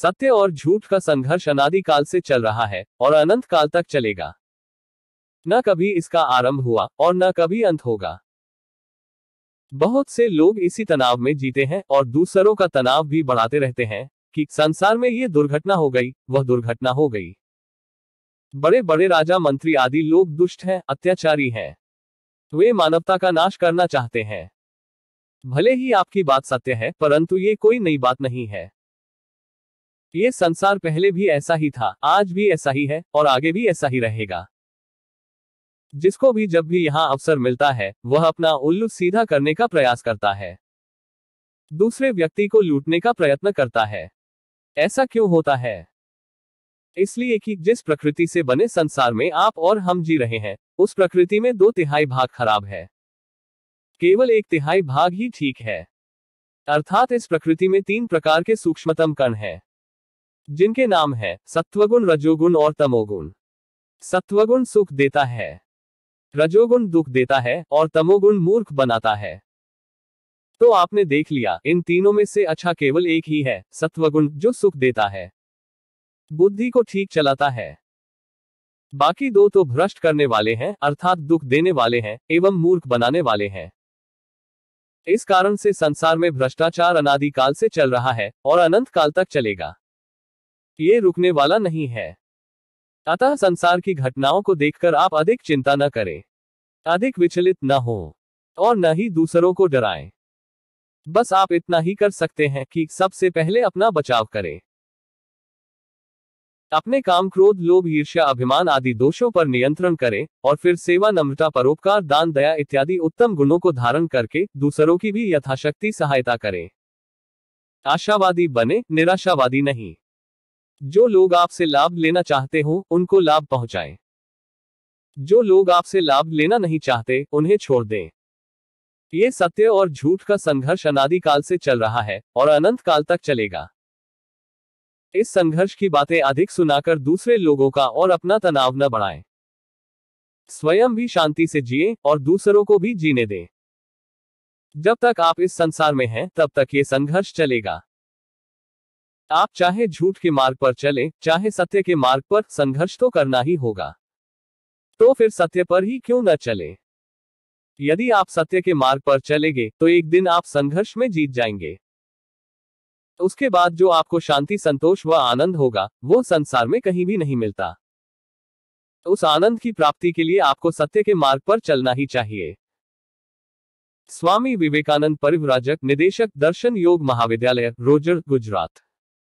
सत्य और झूठ का संघर्ष अनादिकाल से चल रहा है और अनंत काल तक चलेगा न कभी इसका आरंभ हुआ और न कभी अंत होगा बहुत से लोग इसी तनाव में जीते हैं और दूसरों का तनाव भी बढ़ाते रहते हैं कि संसार में ये दुर्घटना हो गई वह दुर्घटना हो गई बड़े बड़े राजा मंत्री आदि लोग दुष्ट हैं अत्याचारी हैं वे मानवता का नाश करना चाहते हैं भले ही आपकी बात सत्य है परंतु ये कोई नई बात नहीं है ये संसार पहले भी ऐसा ही था आज भी ऐसा ही है और आगे भी ऐसा ही रहेगा जिसको भी जब भी यहाँ अवसर मिलता है वह अपना उल्लू सीधा करने का प्रयास करता है दूसरे व्यक्ति को लूटने का प्रयत्न करता है ऐसा क्यों होता है इसलिए कि जिस प्रकृति से बने संसार में आप और हम जी रहे हैं उस प्रकृति में दो तिहाई भाग खराब है केवल एक तिहाई भाग ही ठीक है अर्थात इस प्रकृति में तीन प्रकार के सूक्ष्मतम कण हैं जिनके नाम है सत्वगुण रजोगुण और तमोगुण सत्वगुण सुख देता है रजोगुण दुख देता है और तमोगुण मूर्ख बनाता है तो आपने देख लिया इन तीनों में से अच्छा केवल एक ही है सत्वगुण जो सुख देता है बुद्धि को ठीक चलाता है बाकी दो तो भ्रष्ट करने वाले हैं अर्थात दुख देने वाले हैं एवं मूर्ख बनाने वाले हैं इस कारण से संसार में भ्रष्टाचार अनादिकाल से चल रहा है और अनंत काल तक चलेगा ये रुकने वाला नहीं है अतः संसार की घटनाओं को देखकर आप अधिक चिंता न करें अधिक विचलित न हो और न ही दूसरों को डराए बस आप इतना ही कर सकते हैं कि सबसे पहले अपना बचाव करें अपने काम क्रोध लोभ ईर्ष्या अभिमान आदि दोषों पर नियंत्रण करें और फिर सेवा नम्रता परोपकार दान दया इत्यादि उत्तम गुणों को धारण करके दूसरों की भी यथाशक्ति सहायता करें आशावादी बने निराशावादी नहीं जो लोग आपसे लाभ लेना चाहते हो उनको लाभ पहुंचाएं जो लोग आपसे लाभ लेना नहीं चाहते उन्हें छोड़ दें ये सत्य और झूठ का संघर्ष अनादिकाल से चल रहा है और अनंत काल तक चलेगा इस संघर्ष की बातें अधिक सुनाकर दूसरे लोगों का और अपना तनाव न बढ़ाएं स्वयं भी शांति से जिए और दूसरों को भी जीने दें जब तक आप इस संसार में हैं तब तक ये संघर्ष चलेगा आप चाहे झूठ के मार्ग पर चले चाहे सत्य के मार्ग पर संघर्ष तो करना ही होगा तो फिर सत्य पर ही क्यों न चले यदि आप सत्य के मार्ग पर चलेंगे तो एक दिन आप संघर्ष में जीत जाएंगे उसके बाद जो आपको शांति संतोष व आनंद होगा वो संसार में कहीं भी नहीं मिलता उस आनंद की प्राप्ति के लिए आपको सत्य के मार्ग पर चलना ही चाहिए स्वामी विवेकानंद परिवराजक निदेशक दर्शन योग महाविद्यालय रोजर गुजरात